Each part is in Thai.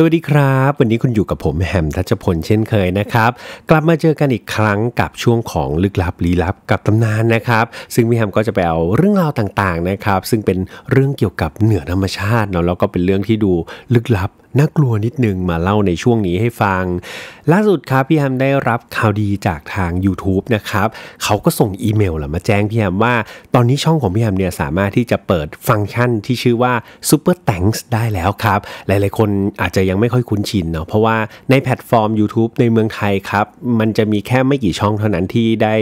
สวัสดีครับ วันนี้คุณอยู่กับผมแฮมทัชพลเช่นเคยนะครับ กลับมาเจอกันอีกครั้งกับช่วงของลึกลับลี้ลับกับตำนานนะครับซึ่งพี่แฮมก็จะไปเอาเรื่องราวต่างๆนะครับ ซึ่งเป็นเรื่องเกี่ยวกับเหนือธรรมชาติเนาะแล้วก็เป็นเรื่องที่ดูลึกลับน่ากลัวนิดนึงมาเล่าในช่วงนี้ให้ฟัง ล่าสุดครับพี่แฮมได้รับข่าวดีจากทาง YouTube นะครับ เขาก็ส่งอีเมลมาแจ้งพี่แฮมว่า ตอนนี้ช่องของพี่แฮมเนี่ยสามารถที่จะเปิดฟังก์ชันที่ชื่อว่า Super Thanks ได้แล้วครับ หลายๆคนอาจจะยังไม่ค่อยคุ้นชินเนาะเพราะว่าในแพลตฟอร์ม YouTube ในเมืองไทยครับ มันจะมีแค่ไม่กี่ช่องเท่านั้นที่ได้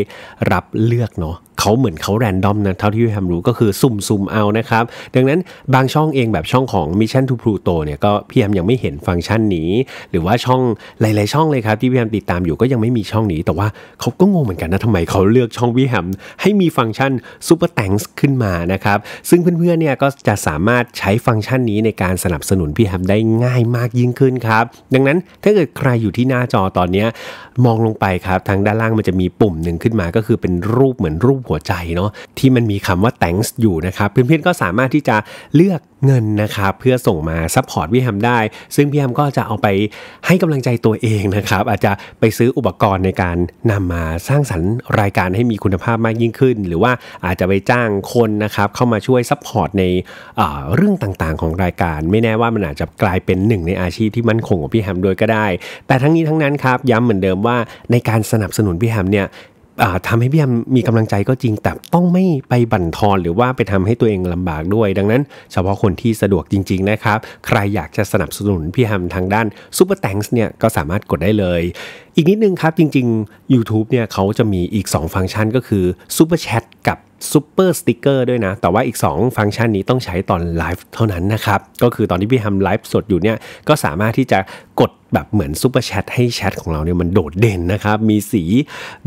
รับเลือกเนาะเขาเหมือนเขาแรนดอมนะเท่าที่พี่แฮมรู้ก็คือสุ่มๆุมเอานะครับดังนั้นบางช่องเองแบบช่องของ Mission to Pluto เนี่ยก็ พี่แฮมยังไม่เห็นฟังก์ชันนี้ หรือว่าช่องหลาย ๆ ช่องเลยครับ ที่พี่แฮมติดตามอยู่ก็ยังไม่มีช่องนี้ แต่ว่าเขาก็งงเหมือนกันนะทำไมเขาเลือกช่องพี่แฮมให้มีฟังก์ชันซูเปอร์แตงส์ขึ้นมานะครับซึ่งเพื่อนๆเนี่ยก็จะสามารถใช้ฟังก์ชันนี้ในการสนับสนุนพี่แฮมได้ง่ายมากยิ่งขึ้นครับดังนั้นถ้าเกิดใครอยู่ที่หน้าจอตอนนี้มองลงไปครับทางด้านล่างมันจะมีปุ่มหนึ่งขึ้นมาก็คือเป็นรูปเหมือนรูปหัวหัวใจเนาะที่มันมีคำว่า thanks อยู่นะครับเพื่อนๆก็สามารถที่จะเลือกเงินนะครับ เพื่อส่งมาซัพพอร์ตพี่แฮมได้ ซึ่งพี่แฮมก็จะเอาไปให้กำลังใจตัวเองนะครับ อาจจะไปซื้ออุปกรณ์ในการนำมาสร้างสรรค์รายการให้มีคุณภาพมากยิ่งขึ้น หรือว่าอาจจะไปจ้างคนนะครับ เข้ามาช่วยซัพพอร์ตในเรื่องต่างๆของรายการ ไม่แน่ว่ามันอาจจะกลายเป็นหนึ่ง ในอาชีพที่มั่นคงของพี่แฮมโดยก็ได้ แต่ทั้งนี้ทั้งนั้นครับย้ำเหมือนเดิมว่าในการสนับสนุนพี่แฮมเนี่ยทำให้พี่แอมมีกำลังใจก็จริงแต่ต้องไม่ไปบั่นทอน หรือว่าไปทำให้ตัวเองลำบากด้วย ดังนั้นเฉพาะคนที่สะดวกจริงๆนะครับ ใครอยากจะสนับสนุนพี่แอมทางด้านซูเปอร์แตงส์เนี่ยก็สามารถกดได้เลย อีกนิดนึงครับ จริงๆ YouTube เนี่ยเขาจะมีอีก 2 ฟังก์ชันก็คือซูเปอร์แชทกับซูเปอร์สติ๊กเกอร์ด้วยนะ แต่ว่าอีก 2 ฟังก์ชันนี้ต้องใช้ตอนไลฟ์เท่านั้นนะครับก็คือตอนที่พี่ทำไลฟ์สดอยู่เนี่ยก็สามารถที่จะกดแบบเหมือนซูเปอร์แชทให้แชทของเราเนี่ยมันโดดเด่นนะครับ มีสี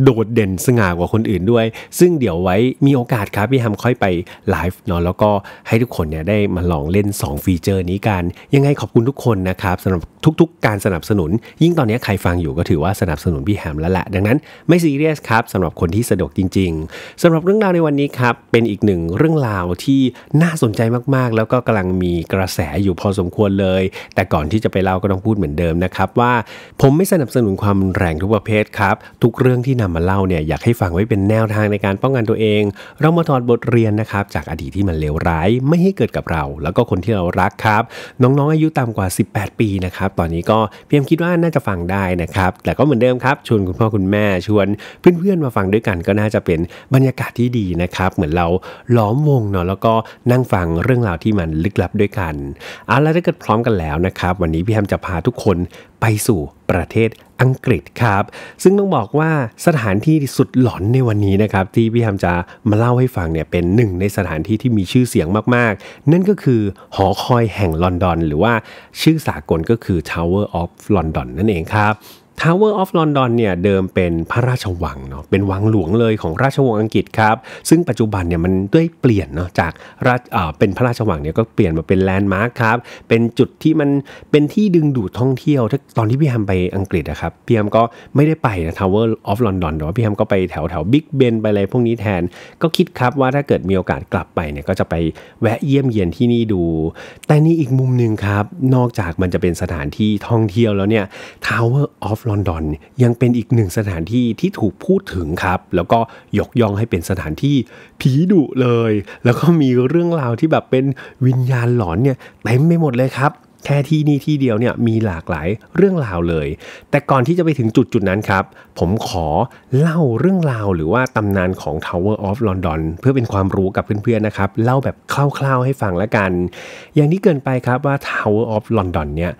โดดเด่นสง่ากว่าคนอื่นด้วย ซึ่งเดี๋ยวไว้มีโอกาสครับพี่ฮัมค่อยไปไลฟ์เนาะแล้วก็ให้ทุกคนเนี่ยได้มาลองเล่น 2 ฟีเจอร์นี้กัน ยังไงขอบคุณทุกคนนะครับสำหรับทุกๆ การสนับสนุน ยิ่งตอนนี้ใครฟังอยู่ก็ถือว่าสนับสนุนพี่แฮมแล้วแหละ ดังนั้นไม่ซีเรียสครับสำหรับคนที่สะดวกจริง ๆสำหรับเรื่องราวในวันนี้ครับเป็นอีกหนึ่งเรื่องราวที่น่าสนใจมากๆ แล้วก็กำลังมีกระแสอยู่พอสมควรเลย แต่ก่อนที่จะไปเล่าก็ต้องพูดเหมือนเดิมนะครับว่าผมไม่สนับสนุนความแรงทุกประเภทครับทุกเรื่องที่นำมาเล่าเนี่ยอยากให้ฟังไว้เป็นแนวทางในการป้องกันตัวเอง เรามาถอดบทเรียนนะครับจากอดีตที่มันเลวร้ายไม่ให้เกิดกับเรา แล้วก็คนที่เรารักครับ น้องๆอายุต่ำกว่า 18 ปีนะครับตอนนี้ก็เพียงคิดว่าน่าจะฟังได้นะครับแต่ก็เหมือนเดิมครับชวนคุณพ่อคุณแม่ชวน เพื่อนๆมาฟังด้วยกันก็น่าจะเป็นบรรยากาศที่ดีนะครับเหมือนเราล้อมวงเนาะแล้วก็นั่งฟังเรื่องราวที่มันลึกลับด้วยกันเอาละถ้าเกิดพร้อมกันแล้วนะครับวันนี้พี่แฮมจะพาทุกคนไปสู่ประเทศอังกฤษครับ ซึ่งต้องบอกว่าสถานที่สุดหลอนในวันนี้นะครับ ที่พี่ฮัมจะมาเล่าให้ฟังเนี่ยเป็นหนึ่งในสถานที่ที่มีชื่อเสียงมากๆ นั่นก็คือหอคอยแห่งลอนดอนหรือว่าชื่อสากลก็คือ Tower of London นั่นเองครับ Tower of London เนี่ยเดิมเป็นพระราชวังเนาะเป็นวังหลวงเลยของราชวงศ์อังกฤษครับ ซึ่งปัจจุบันเนี่ยมันด้วยเปลี่ยนเนาะจากราชเป็นพระราชวังเนี่ยก็เปลี่ยนมาเป็นแลนด์มาร์คครับเป็นจุดที่มันเป็นที่ดึงดูดท่องเที่ยวถ้าตอนที่พี่แฮมไปอังกฤษนะครับพี่แฮมก็ไม่ได้ไปนะ Tower of London แต่ว่าพี่แฮมก็ไปแถวแถวบิ๊กเบนไปอะไรพวกนี้แทนก็คิดครับว่าถ้าเกิดมีโอกาสกลับไปเนี่ยก็จะไปแวะเยี่ยมเยียนที่นี่ดู แต่นี่อีกมุมหนึ่งครับนอกจากมันจะเป็นสถานที่ท่องเที่ยวแล้วเนี่ย Tower of ลอนดอนยังเป็นอีกหนึ่งสถานที่ที่ถูกพูดถึงครับ แล้วก็ยกย่องให้เป็นสถานที่ผีดุเลย แล้วก็มีเรื่องราวที่แบบเป็นวิญญาณหลอนเนี่ยเต็มไปหมดเลยครับ แค่ที่นี่ที่เดียวเนี่ยมีหลากหลายเรื่องราวเลย แต่ก่อนที่จะไปถึงจุดจุดนั้นครับ ผมขอเล่าเรื่องราวหรือว่าตำนานของ Tower of London เพื่อเป็นความรู้กับเพื่อนๆนะครับเล่าแบบคร่าวๆให้ฟังละกัน อย่างที่เกินไปครับว่า Tower of London เนี่ย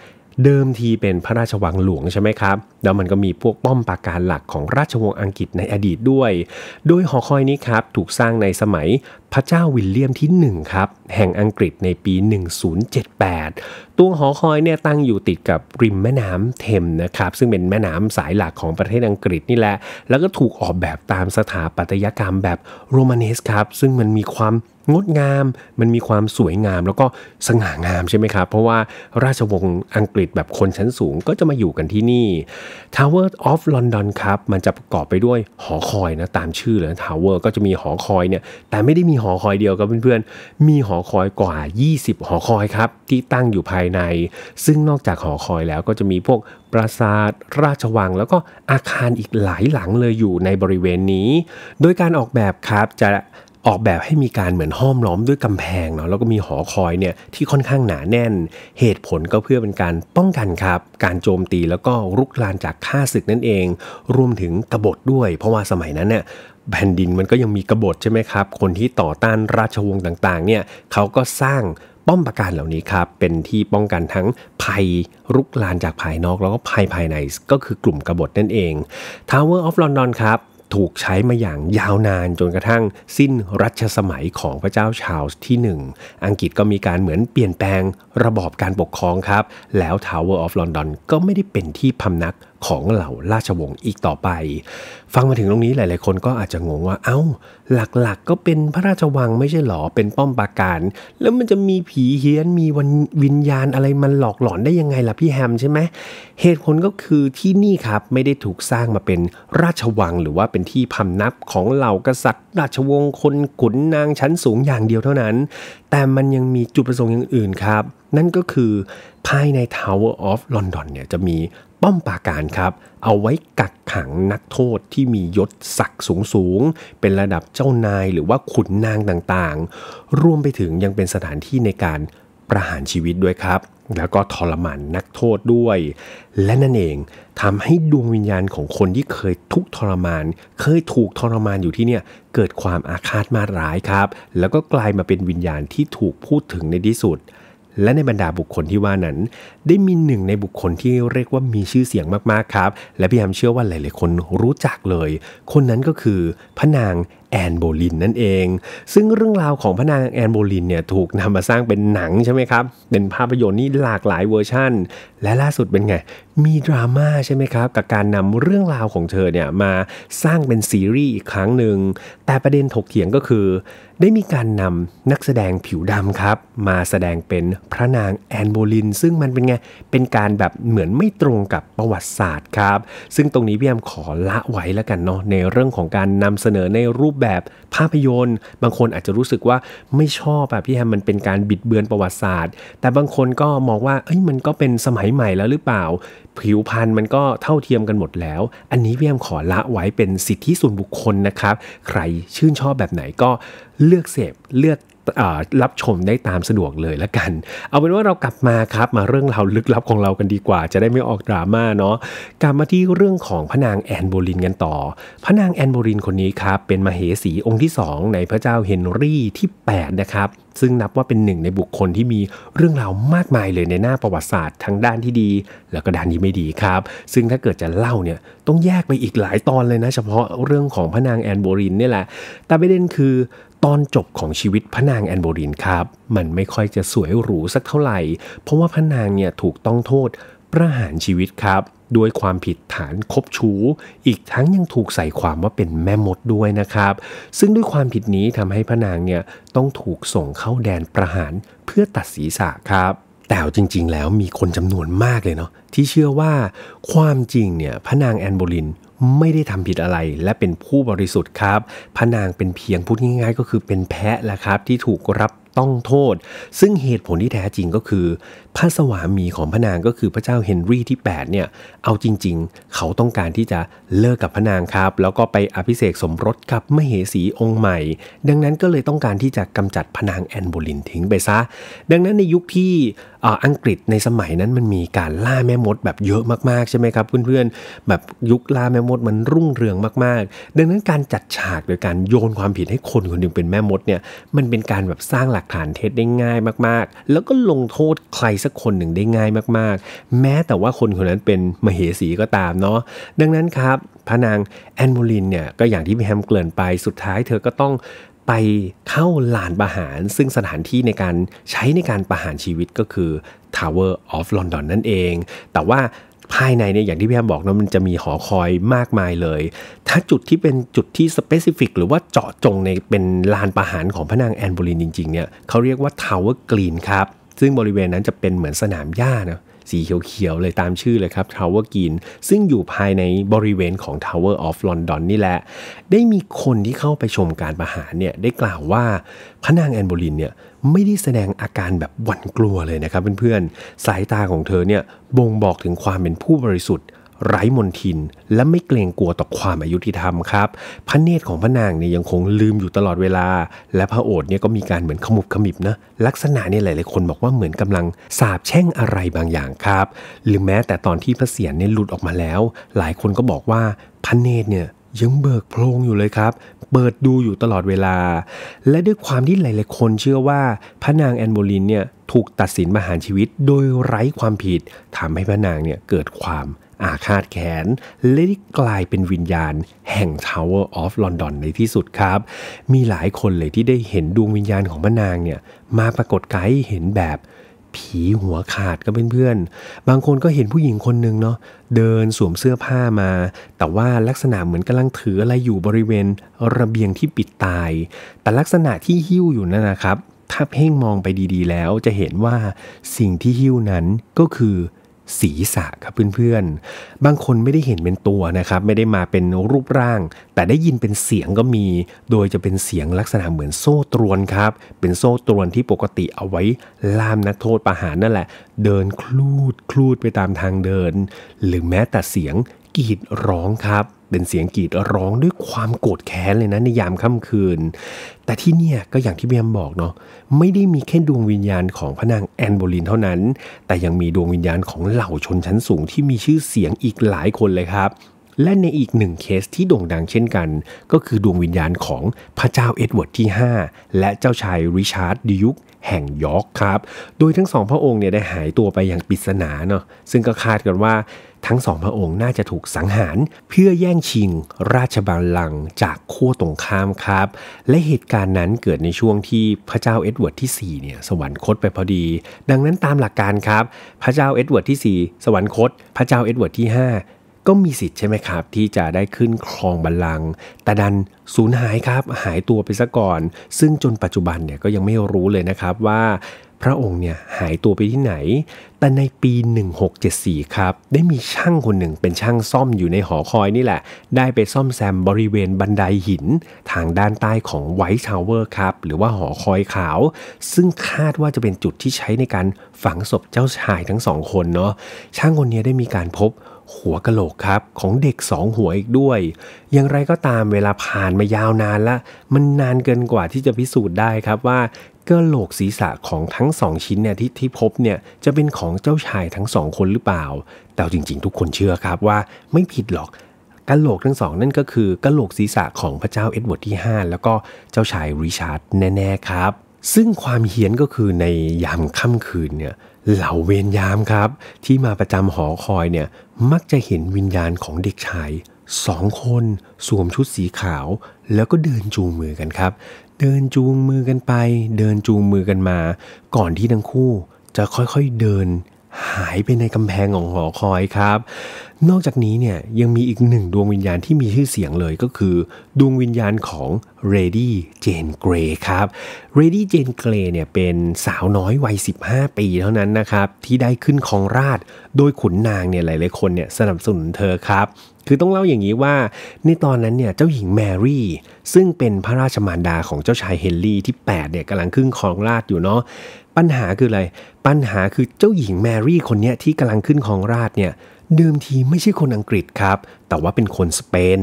เดิมทีเป็นพระราชวังหลวงใช่ไหมครับ แล้วมันก็มีพวกป้อมปราการหลักของราชวงศ์อังกฤษในอดีตด้วย โดยหอคอยนี้ครับ ถูกสร้างในสมัยพระเจ้าวิลเลียมที่1ครับแห่งอังกฤษในปี 1078 ตัวหอคอยเนี่ยตั้งอยู่ติดกับริมแม่น้ำเทมนะครับซึ่งเป็นแม่น้ำสายหลักของประเทศอังกฤษนี่แหละแล้วก็ถูกออกแบบตามสถาปัตยกรรมแบบโรมาเนสครับซึ่งมันมีความงดงาม มันมีความสวยงามแล้วก็สง่างามใช่ไหมครับเพราะว่าราชวงศ์อังกฤษแบบคนชั้นสูงก็จะมาอยู่กันที่นี่ Tower of London ครับมันจะประกอบไปด้วยหอคอยนะตามชื่อเลย Tower ก็จะมีหอคอยเนี่ยแต่ไม่ได้มีหอคอยเดียวกับเพื่อนๆ มีหอคอยกว่า 20 หอคอยครับ ที่ตั้งอยู่ภายใน ซึ่งนอกจากหอคอยแล้วก็จะมีพวกปราสาทราชวังแล้วก็อาคารอีกหลายหลังเลยอยู่ในบริเวณนี้ โดยการออกแบบครับจะออกแบบให้มีการเหมือนห้อมล้อมด้วยกำแพงเนาะแล้วก็มีหอคอยเนี่ยที่ค่อนข้างหนาแน่น เหตุผลก็เพื่อเป็นการป้องกันครับ การโจมตีแล้วก็รุกรานจากข้าศึกนั่นเองรวมถึงกบฏด้วย เพราะว่าสมัยนั้นเนี่ยแผ่นดินมันก็ยังมีกบฏใช่ไหมครับ คนที่ต่อต้านราชวงศ์ต่างๆ เนี่ยเขาก็สร้างป้อมปราการเหล่านี้ครับ เป็นที่ป้องกันทั้งภัยรุกลานจากภายนอกแล้วก็ภัยภายใน ก็คือกลุ่มกบฏนั่นเอง Tower of London ครับถูกใช้มาอย่างยาวนานจนกระทั่งสิ้นรัชสมัยของพระเจ้าชาลส์ที่ 1 อังกฤษก็มีการเหมือนเปลี่ยนแปลงระบอบการปกครองครับ แล้ว Tower of London ก็ไม่ได้เป็นที่พำนักของเหล่าราชวงศ์อีกต่อไป ฟังมาถึงตรงนี้หลาย ๆ คนก็อาจจะงงว่า เอา้า หลักๆกก็เป็นพระราชวังไม่ใช่หรอ เป็นป้อมปราการ แล้วมันจะมีผีเฮี้ยน มีวิญญาณอะไรมันหลอกหลอนได้ยังไงล่ะพี่แฮมใช่ไหมเหตุผลก็คือที่นี่ครับไม่ได้ถูกสร้างมาเป็นราชวังหรือว่าเป็นที่พำนับของเหล่ากษัตริย์ ราชวงศ์คนขุนนางชั้นสูงอย่างเดียวเท่านั้น แต่มันยังมีจุดประสงค์อย่างอื่นครับ นั่นก็คือภายใน Tower of London เนี่ยจะมีป้อมปราการครับ เอาไว้กักขังนักโทษที่มียศศักดิ์สูงสูง เป็นระดับเจ้านายหรือว่าขุนนางต่างๆ รวมไปถึงยังเป็นสถานที่ในการประหารชีวิตด้วยครับ แล้วก็ทรมานนักโทษด้วย และนั่นเองทำให้ดวงวิญญาณของคนที่เคยทุกทรมาน เคยถูกทรมานอยู่ที่เนี่ยเกิดความอาฆาตมาร้ายครับ แล้วก็กลายมาเป็นวิญญาณที่ถูกพูดถึงในที่สุดและในบรรดาบุคคลที่ว่านั้น ได้มีหนึ่งในบุคคลที่เรียกว่ามีชื่อเสียงมาก ๆ ครับ และพี่แอมเชื่อว่าหลาย ๆ คนรู้จักเลย คนนั้นก็คือพระนางแอนโบลินนั่นเอง ซึ่งเรื่องราวของพระนางแอนโบลินเนี่ยถูกนำมาสร้างเป็นหนังใช่ไหมครับ เป็นภาพยนตร์นี่หลากหลายเวอร์ชั่น และล่าสุดเป็นไง มีดราม่าใช่ไหมครับกับการนำเรื่องราวของเธอเนี่ยมาสร้างเป็นซีรีส์อีกครั้งหนึ่ง แต่ประเด็นถกเถียงก็คือ ได้มีการนำนักแสดงผิวดำครับมาแสดงเป็นพระนางแอนโบลินซึ่งมันเป็นไง เป็นการแบบเหมือนไม่ตรงกับประวัติศาสตร์ครับ ซึ่งตรงนี้พี่แอมขอละไว้แล้วกันเนาะในเรื่องของการนำเสนอในรูปแบบภาพยนตร์บางคนอาจจะรู้สึกว่าไม่ชอบแบบพี่แฮมมันเป็นการบิดเบือนประวัติศาสตร์ แต่บางคนก็มองว่า เอ้ยมันก็เป็นสมัยใหม่แล้วหรือเปล่า ผิวพรรณมันก็เท่าเทียมกันหมดแล้ว อันนี้พี่แฮมขอละไว้เป็นสิทธิส่วนบุคคลนะครับ ใครชื่นชอบแบบไหนก็เลือกเสพเลือกรับชมได้ตามสะดวกเลยละกัน เอาเป็นว่าเรากลับมาครับมาเรื่องราวลึกลับของเรากันดีกว่า จะได้ไม่ออกดราม่าเนาะ กลับมาที่เรื่องของพระนางแอนโบลินกันต่อ พระนางแอนโบลินคนนี้ครับเป็นมเหสีองค์ที่ 2 ในพระเจ้าเฮนรี่ที่8นะครับ ซึ่งนับว่าเป็นหนึ่งในบุคคลที่มีเรื่องราวมากมายเลยในหน้าประวัติศาสตร์ทั้งด้านที่ดี แล้วก็ด้านที่ไม่ดีครับ ซึ่งถ้าเกิดจะเล่าเนี่ยต้องแยกไปอีกหลายตอนเลยนะ เฉพาะเรื่องของพระนางแอนโบลินเนี่ยแหละแต่ประเด็นคือตอนจบของชีวิตพระนางแอนโบรินครับมันไม่ค่อยจะสวยหรูสักเท่าไหร่ เพราะว่าพระนางเนี่ยถูกต้องโทษประหารชีวิตครับด้วยความผิดฐานคบชู้อีกทั้งยังถูกใส่ความว่าเป็นแม่มดด้วยนะครับซึ่งด้วยความผิดนี้ทำให้พระนางเนี่ยต้องถูกส่งเข้าแดนประหารเพื่อตัดศีรษะครับ แต่จริงๆแล้วมีคนจำนวนมากเลยเนาะที่เชื่อว่าความจริงเนี่ยพระนางแอนโบลินไม่ได้ทำผิดอะไรและเป็นผู้บริสุทธิ์ครับพระนางเป็นเพียงพูดง่ายๆก็คือเป็นแพะแหละครับที่ถูกรับต้องโทษ ซึ่งเหตุผลที่แท้จริงก็คือ พระสวามีของพระนางก็คือพระเจ้าเฮนรี่ที่8เนี่ยเอาจริง ๆ เขาต้องการที่จะเลิกกับพระนางครับ แล้วก็ไปอภิเษกสมรสกับมเหสีองค์ใหม่ ดังนั้นก็เลยต้องการที่จะกำจัดพระนางแอนโบลินทิ้งไปซะดังนั้นในยุคที่อังกฤษในสมัยนั้นมันมีการล่าแม่มดแบบเยอะมากๆใช่ไหมครับเพื่อนๆแบบยุคล่าแม่มดมันรุ่งเรืองมากๆ ดังนั้นการจัดฉากโดยการโยนความผิดให้คนคนหนึ่งเป็นแม่มดเนี่ยมันเป็นการแบบสร้างหลักฐานเท็จได้ง่ายมาก ๆ แล้วก็ลงโทษใครสักคนหนึ่งได้ง่ายมากๆ แม้แต่ว่าคนคนนั้นเป็นมเหสีก็ตามเนาะดังนั้นครับพระนางแอนโมลินเนี่ยก็อย่างที่พี่แฮมเกริ่นไปสุดท้ายเธอก็ต้องไปเข้าลานประหารซึ่งสถานที่ในการใช้ในการประหารชีวิตก็คือ Tower of London นั่นเอง แต่ว่าภายในเนี่ยอย่างที่พี่แอมบอกนะมันจะมีหอคอยมากมายเลย ถ้าจุดที่เป็นจุดที่สเปซิฟิกหรือว่าเจาะจงในเป็นลานประหารของพระนางแอนโบลินจริงๆเนี่ยเขาเรียกว่า Tower Green ครับซึ่งบริเวณนั้นจะเป็นเหมือนสนามหญ้านะสีเขียวๆเลยตามชื่อเลยครับ Tower Green ซึ่งอยู่ภายในบริเวณของ Tower of London นี่แหละ ได้มีคนที่เข้าไปชมการประหารเนี่ยได้กล่าวว่าพระนางแอนโบลินเนี่ยไม่ได้แสดงอาการแบบหวั่นกลัวเลยนะครับเพื่อนๆสายตาของเธอเนี่ยบ่งบอกถึงความเป็นผู้บริสุทธิ์ไร้มนทินและไม่เกรงกลัวต่อความอายุติธรรมครับ พระเนตรของพระนางเนี่ยยังคงลืมอยู่ตลอดเวลา และพระโอษฐ์เนี่ยก็มีการเหมือนขมุบขมิบนะลักษณะเนี่ยหลายๆคนบอกว่าเหมือนกำลังสาบแช่งอะไรบางอย่างครับ หรือแม้แต่ตอนที่พระเสียรเนี่ยหลุดออกมาแล้ว หลายคนก็บอกว่าพระเนตรเนี่ยยังเบิกโพรงอยู่เลยครับ เปิดดูอยู่ตลอดเวลา และด้วยความที่หลาย ๆคน เชื่อว่าพระนางแอนโบลินเนี่ยถูกตัดสินประหารชีวิต โดยไร้ความผิดทำให้พระนางเนี่ยเกิดความอาฆาตแขนและกลายเป็นวิญญาณแห่ง Tower of London ในที่สุดครับ มีหลายคนเลยที่ได้เห็นดวงวิญญาณของพระนางเนี่ย มาปรากฏกายเห็นแบบผีหัวขาดก็เพื่อนบางคนก็เห็นผู้หญิงคนหนึ่งเนาะเดินสวมเสื้อผ้ามา แต่ว่าลักษณะเหมือนกำลังถืออะไรอยู่บริเวณระเบียงที่ปิดตาย แต่ลักษณะที่หิ้วอยู่นั่นนะครับ ถ้าเพ่งมองไปดีๆแล้วจะเห็นว่าสิ่งที่หิ้วนั้นก็คือศีรษะครับเพื่อนๆ บางคนไม่ได้เห็นเป็นตัวนะครับ ไม่ได้มาเป็นรูปร่าง แต่ได้ยินเป็นเสียงก็มี โดยจะเป็นเสียงลักษณะเหมือนโซ่ตรวนครับ เป็นโซ่ตรวนที่ปกติเอาไว้ล่ามนักโทษประหารนั่นแหละ เดินคลูดคลูดไปตามทางเดิน หรือแม้แต่เสียงกรีดร้องครับเป็นเสียงกรีดร้องด้วยความโกรธแค้นเลยนะในยามค่ำคืน แต่ที่เนี่ยก็อย่างที่เบียมบอกเนาะไม่ได้มีแค่ดวงวิญญาณของพระนางแอนโบลินเท่านั้น แต่ยังมีดวงวิญญาณของเหล่าชนชั้นสูงที่มีชื่อเสียงอีกหลายคนเลยครับและในอีกหนึ่งเคสที่โด่งดังเช่นกัน ก็คือดวงวิญญาณของพระเจ้าเอ็ดเวิร์ดที่ 5 และเจ้าชาย ริชาร์ดดิยุกแห่งยอร์กครับโดยทั้งสองพระองค์เนี่ยได้หายตัวไปอย่างปริศนาเนาะซึ่งก็คาดกันว่าทั้งสองพระองค์น่าจะถูกสังหารเพื่อแย่งชิงราชบัลลังก์จากขั้วตรงข้ามครับ และเหตุการณ์นั้นเกิดในช่วงที่พระเจ้าเอ็ดเวิร์ดที่4เนี่ยสวรรคตไปพอดี ดังนั้นตามหลักการครับ พระเจ้าเอ็ดเวิร์ดที่4สวรรคต พระเจ้าเอ็ดเวิร์ดที่5ก็มีสิทธิ์ใช่ไหมครับที่จะได้ขึ้นครองบัลลังก์แต่ดันสูญหายครับหายตัวไปซะก่อน ซึ่งจนปัจจุบันเนี่ยก็ยังไม่รู้เลยนะครับว่า พระองค์เนี่ยหายตัวไปที่ไหน แต่ในปี 1674 ครับ ได้มีช่างคนหนึ่งเป็นช่างซ่อมอยู่ในหอคอยนี่แหละ ได้ไปซ่อมแซมบริเวณบันไดหินทางด้านใต้ของไวท์ทาวเวอร์ครับ หรือว่าหอคอยขาว ซึ่งคาดว่าจะเป็นจุดที่ใช้ในการฝังศพเจ้าชายทั้งสองคนเนาะช่างคนนี้ได้มีการพบหัวกะโหลกครับ ของเด็ก 2 หัวอีกด้วย อย่างไรก็ตามเวลาผ่านมายาวนานละมันนานเกินกว่าที่จะพิสูจน์ได้ครับว่ากะโหลกศีรษะของทั้งสองชิ้นเนี่ยที่ที่พบเนี่ยจะเป็นของเจ้าชายทั้งสองคนหรือเปล่า แต่จริงๆทุกคนเชื่อครับว่าไม่ผิดหรอกกะโหลกทั้งสองนั่นก็คือกะโหลกศีรษะของพระเจ้าเอ็ดเวิร์ดที่5 แล้วก็เจ้าชายริชาร์ดแน่ๆครับ ซึ่งความเฮี้ยนก็คือในยามค่ำคืนเนี่ยเหล่าเวรยามครับ ที่มาประจำหอคอยเนี่ยมักจะเห็นวิญญาณของเด็กชาย สองคนสวมชุดสีขาว แล้วก็เดินจูงมือกันครับ เดินจูงมือกันไป เดินจูงมือกันมา ก่อนที่ทั้งคู่จะค่อยๆเดินหายไปในกำแพงของหอคอยครับ นอกจากนี้เนี่ยยังมีอีกหนึ่งดวงวิญญาณที่มีชื่อเสียงเลยก็คือ ดวงวิญญาณของเรดี้เจนเกรย์ครับเรดี้เจนเกรย์เนี่ยเป็นสาวน้อยวัย 15 ปีเท่านั้นนะครับ ที่ได้ขึ้นครองราชโดยขุนนางเนี่ยหลายๆคนเนี่ยสนับสนุนเธอครับ คือต้องเล่าอย่างนี้ว่าในตอนนั้นเนี่ยเจ้าหญิงแมรี่ ซึ่งเป็นพระราชมารดาของเจ้าชายเฮนรี่ที่ 8เนี่ยกำลังขึ้นครองราชอยู่เนาะปัญหาคืออะไร ปัญหาคือเจ้าหญิงแมรี่คนนี้ที่กำลังขึ้นครองราชเนี่ยเดิมทีไม่ใช่คนอังกฤษครับ แต่ว่าเป็นคนสเปน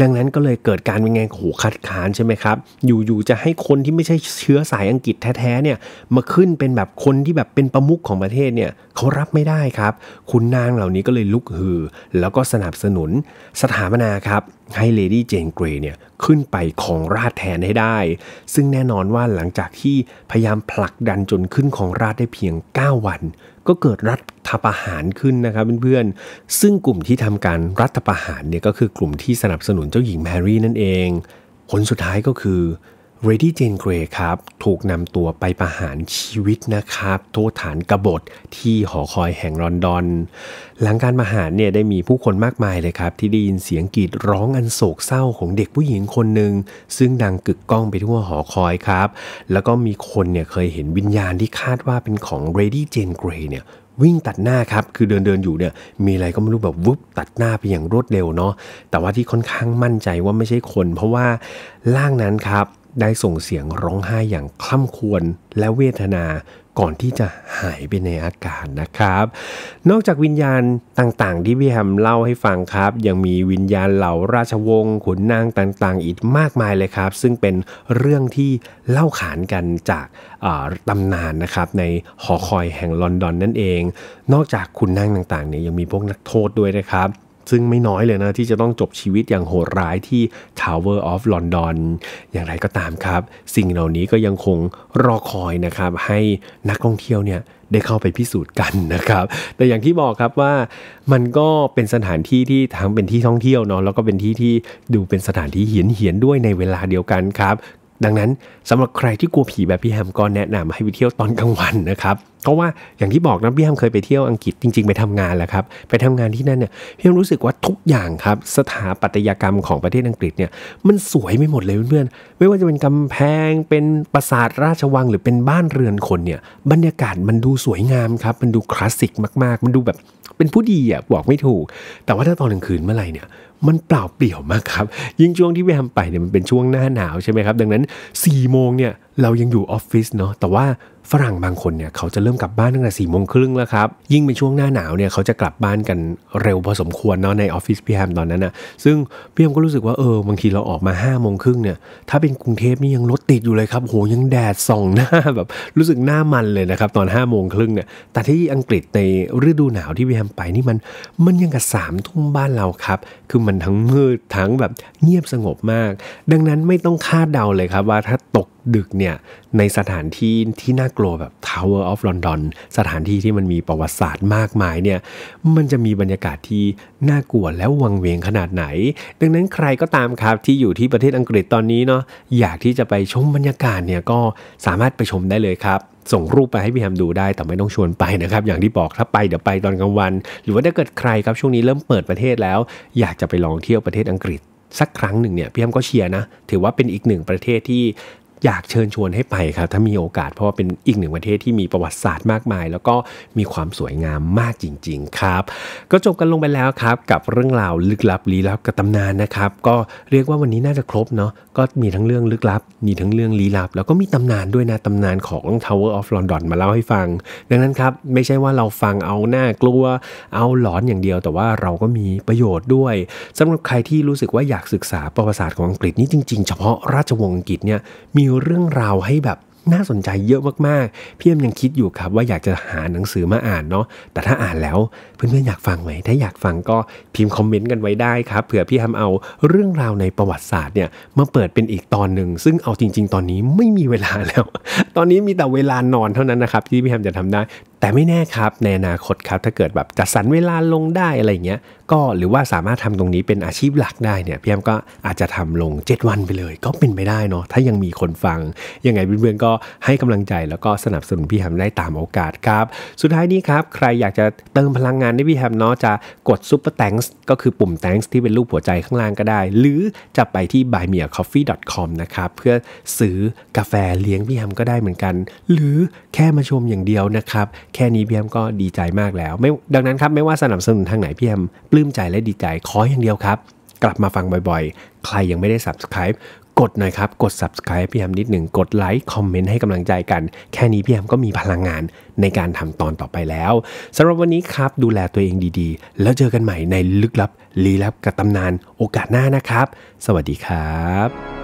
ดังนั้นก็เลยเกิดการเป็นไงโหคัดค้านใช่ไหมครับ อยู่ๆจะให้คนที่ไม่ใช่เชื้อสายอังกฤษแท้ๆเนี่ยมาขึ้นเป็นแบบคนที่แบบเป็นประมุขของประเทศเนี่ยเขารับไม่ได้ครับ คุณนางเหล่านี้ก็เลยลุกฮือ แล้วก็สนับสนุนสถาปนาครับ ให้เลดี้เจนเกรย์เนี่ยขึ้นไปของราชแทนให้ได้ ซึ่งแน่นอนว่าหลังจากที่พยายามผลักดันจนขึ้นของราชได้เพียง 9 วันก็เกิดรัฐประหารขึ้นนะครับเพื่อนๆ ซึ่งกลุ่มที่ทำการรัฐประหารเนี่ยก็คือกลุ่มที่สนับสนุนเจ้าหญิงแมรี่นั่นเองผลสุดท้ายก็คือเรดดี้เจนเกรย์ครับถูกนำตัวไปประหารชีวิตนะครับ โทษฐานกบฏที่หอคอยแห่งลอนดอน หลังการประหารเนี่ยได้มีผู้คนมากมายเลยครับที่ได้ยินเสียงกรีดร้องอันโศกเศร้าของเด็กผู้หญิงคนหนึ่ง ซึ่งดังกึกก้องไปทั่วหอคอยครับแล้วก็มีคนเนี่ยเคยเห็นวิญญาณที่คาดว่าเป็นของเรดดี้เจนเกรย์เนี่ยวิ่งตัดหน้าครับคือเดินเดินอยู่เนี่ยมีอะไรก็ไม่รู้แบบวุบตัดหน้าไปอย่างรวดเร็วเนาะแต่ว่าที่ค่อนข้างมั่นใจว่าไม่ใช่คน เพราะว่าร่างนั้นครับได้ส่งเสียงร้องไห้อย่างคล่ำควรและเวทนาก่อนที่จะหายไปในอากาศนะครับ นอกจากวิญญาณต่าง ๆที่พี่แฮมเล่าให้ฟังครับ ยังมีวิญญาณเหล่าราชวงศ์ขุนนางต่าง ๆ อีกมากมายเลยครับ ซึ่งเป็นเรื่องที่เล่าขานกันจากตำนานนะครับ ในหอคอยแห่งลอนดอนนั่นเอง นอกจากขุนนางต่างๆ เนี่ยยังมีพวกนักโทษด้วยนะครับซึ่งไม่น้อยเลยนะที่จะต้องจบชีวิตอย่างโหดร้ายที่ Tower of London อย่างไรก็ตามครับ สิ่งเหล่านี้ก็ยังคงรอคอยนะครับให้นักท่องเที่ยวเนี่ยได้เข้าไปพิสูจน์กันนะครับ แต่อย่างที่บอกครับว่ามันก็เป็นสถานที่ที่ทั้งเป็นที่ท่องเที่ยวเนาะแล้วก็เป็นที่ที่ดูเป็นสถานที่เหียนเหียนด้วยในเวลาเดียวกันครับดังนั้นสำหรับใครที่กลัวผีแบบพี่แฮมก็แนะนำให้ไปเที่ยวตอนกลางวันนะครับ เพราะว่าอย่างที่บอกนะพี่แฮมเคยไปเที่ยวอังกฤษจริงๆไปทำงานแล้วครับไปทำงานที่นั่นเนี่ยพี่แฮมรู้สึกว่าทุกอย่างครับสถาปัตยกรรมของประเทศอังกฤษเนี่ยมันสวยไม่หมดเลยเพื่อนๆไม่ว่าจะเป็นกำแพงเป็นปราสาทราชวังหรือเป็นบ้านเรือนคนเนี่ยบรรยากาศมันดูสวยงามครับ มันดูคลาสสิกมากๆมันดูแบบเป็นผู้ดีอ่ะบอกไม่ถูก แต่ว่าถ้าตอนกลางคืนเมื่อไหร่เนี่ยมันเปล่าเปลี่ยวมากครับ ยิ่งช่วงที่แวมไปเนี่ยมันเป็นช่วงหน้าหนาวใช่ไหมครับ ดังนั้น4ี่โมงเนี่ยเรายังอยู่ออฟฟิศเนาะแต่ว่าฝรั่งบางคนเนี่ยเขาจะเริ่มกลับบ้านตั้งแต่สี่โมงครึ่งแล้วครับ ยิ่งเป็นช่วงหน้าหนาวเนี่ยเขาจะกลับบ้านกันเร็วพอสมควรเนาะในออฟฟิศพี่แฮมตอนนั้นนะซึ่งพี่แฮมก็รู้สึกว่าเออบางทีเราออกมาห้าโมงครึ่งเนี่ยถ้าเป็นกรุงเทพนี่ยังรถติดอยู่เลยครับโหยังแดด ส่องหน้าแบบรู้สึกหน้ามันเลยนะครับตอนห้าโมงครึ่งเนี่ยแต่ที่อังกฤษในฤดูหนาวที่พี่แฮมไปนี่มันมันยังกับสามทุ่มบ้านเราครับคือมันทั้งมืดทั้งแบบเงียบสงบมาก ดังนั้นไม่ต้องคาดเดาเลยครับว่าถ้าตกดึกเนี่ยในสถานที่ที่น่ากลัวแบบ Tower of London สถานที่ที่มันมีประวัติศาสตร์มากมายเนี่ยมันจะมีบรรยากาศที่น่ากลัวแล้ววังเวงขนาดไหน ดังนั้นใครก็ตามครับ ที่อยู่ที่ประเทศอังกฤษตอนนี้เนาะอยากที่จะไปชมบรรยากาศเนี่ยก็สามารถไปชมได้เลยครับ ส่งรูปไปให้พี่แฮมดูได้แต่ไม่ต้องชวนไปนะครับ อย่างที่บอกถ้าไปเดี๋ยวไปตอนกลางวัน หรือว่าถ้าเกิดใครครับช่วงนี้เริ่มเปิดประเทศแล้ว อยากจะไปลองเที่ยวประเทศอังกฤษ สักครั้งหนึ่งเนี่ยพี่แฮมก็เชียร์นะถือว่าเป็นอีกหนึ่งประเทศที่อยากเชิญชวนให้ไปครับถ้ามีโอกาสเพราะว่าเป็นอีกหนึ่งประเทศที่มีประวัติศาสตร์มากมาย แล้วก็มีความสวยงามมากจริง ๆครับ ก็จบกันลงไปแล้วครับกับเรื่องราวลึกลับลี้ลับกับตำนานนะครับ ก็เรียกว่าวันนี้น่าจะครบเนาะก็มีทั้งเรื่องลึกลับมีทั้งเรื่องลี้ลับ แล้วก็มีตำนานด้วยนะตำนานของ Tower of London มาเล่าให้ฟัง ดังนั้นครับไม่ใช่ว่าเราฟังเอาหน้ากลัวเอาหลอนอย่างเดียว แต่ว่าเราก็มีประโยชน์ด้วย สำหรับใครที่รู้สึกว่าอยากศึกษาประวัติศาสตร์ของอังกฤษนี่จริง ๆ เฉพาะราชวงศ์อังกฤษเนี่ยมีเรื่องราวให้แบบน่าสนใจเยอะมากๆ พี่เอ็มยังคิดอยู่ครับว่าอยากจะหาหนังสือมาอ่านเนาะ แต่ถ้าอ่านแล้ว เพื่อนๆอยากฟังไหม ถ้าอยากฟังก็พิมพ์คอมเมนต์กันไว้ได้ครับ เผื่อพี่ทำมเอาเรื่องราวในประวัติศาสตร์เนี่ยมาเปิดเป็นอีกตอนหนึ่ง ซึ่งเอาจริงๆ ตอนนี้ไม่มีเวลาแล้ว ตอนนี้มีแต่เวลานอนเท่านั้นนะครับที่พี่ทำมจะทำได้ แต่ไม่แน่ครับในอนาคตครับ ถ้าเกิดแบบจัดสรรเวลาลงได้อะไรเงี้ยก็หรือว่าสามารถทำตรงนี้เป็นอาชีพหลักได้เนี่ยพี่แอมก็อาจจะทำลง7วันไปเลย ก็เป็นไปได้เนาะถ้ายังมีคนฟัง ยังไงเพื่อนๆก็ให้กำลังใจแล้วก็สนับสนุนพี่แฮมได้ตามโอกาสครับ สุดท้ายนี้ครับ ใครอยากจะเติมพลังงานให้พี่แฮมเนาะจะกดซุปเปอร์แตงส์ก็คือปุ่มแตงส์ที่เป็นรูปหัวใจข้างล่างก็ได้ หรือจะไปที่ buymeacoffee.com นะครับเพื่อซื้อกาแฟเลี้ยงพี่แฮมก็ได้เหมือนกัน หรือแค่มาชมอย่างเดียวนะครับแค่นี้พี่แฮมก็ดีใจมากแล้ว ไม่ดังนั้นครับไม่ว่าสนับสนุนทางไหนพี่แฮมปลื้มใจและดีใจขออย่างเดียวครับ กลับมาฟังบ่อยๆ ใครยังไม่ได้ subscribe กดหน่อยครับกด subscribe พี่แฮมนิดหนึ่ง กดไลค์คอมเมนต์ให้กำลังใจกัน แค่นี้พี่แฮมก็มีพลังงานในการทำตอนต่อไปแล้วสำหรับวันนี้ครับดูแลตัวเองดีๆ แล้วเจอกันใหม่ในลึกลับลีลับกับตำนานโอกาสหน้านะครับ สวัสดีครับ